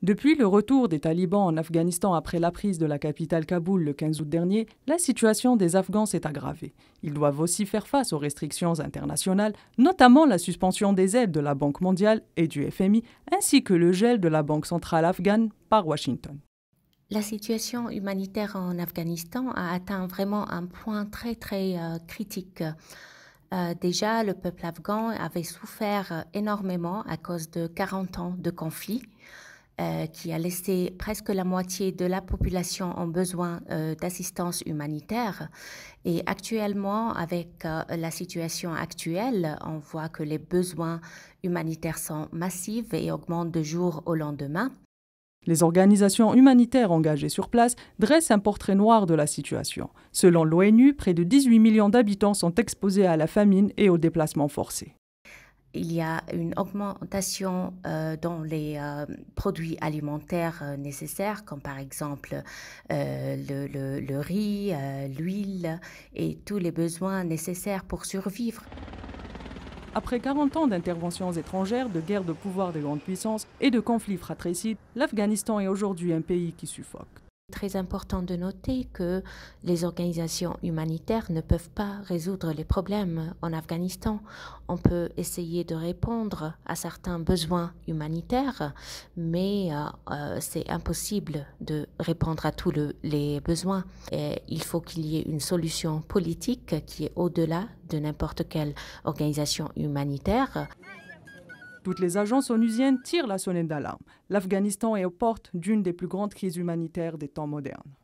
Depuis le retour des talibans en Afghanistan après la prise de la capitale Kaboul le 15 août dernier, la situation des Afghans s'est aggravée. Ils doivent aussi faire face aux restrictions internationales, notamment la suspension des aides de la Banque mondiale et du FMI, ainsi que le gel de la Banque centrale afghane par Washington. La situation humanitaire en Afghanistan a atteint vraiment un point très très euh, critique. Euh, déjà, le peuple afghan avait souffert énormément à cause de 40 ans de conflit. Euh, qui a laissé presque la moitié de la population en besoin euh, d'assistance humanitaire. Et actuellement, avec euh, la situation actuelle, on voit que les besoins humanitaires sont massifs et augmentent de jour au lendemain. Les organisations humanitaires engagées sur place dressent un portrait noir de la situation. Selon l'ONU, près de 18 millions d'habitants sont exposés à la famine et aux déplacements forcés il y a une augmentation euh, dans les euh, produits alimentaires euh, nécessaires, comme par exemple le, riz, l'huile et tous les besoins nécessaires pour survivre. Après 40 ans d'interventions étrangères, de guerres de pouvoir des grandes puissances et de conflits fratricides, l'Afghanistan est aujourd'hui un pays qui suffoque. Très important de noter que les organisations humanitaires ne peuvent pas résoudre les problèmes en Afghanistan. On peut essayer de répondre à certains besoins humanitaires, mais euh, euh, c'est impossible de répondre à tous les besoins. Et il faut qu'il y ait une solution politique qui est au-delà de n'importe quelle organisation humanitaire. Toutes les agences onusiennes tirent la sonnette d'alarme. L'Afghanistan est aux portes d'une des plus grandes crises humanitaires des temps modernes.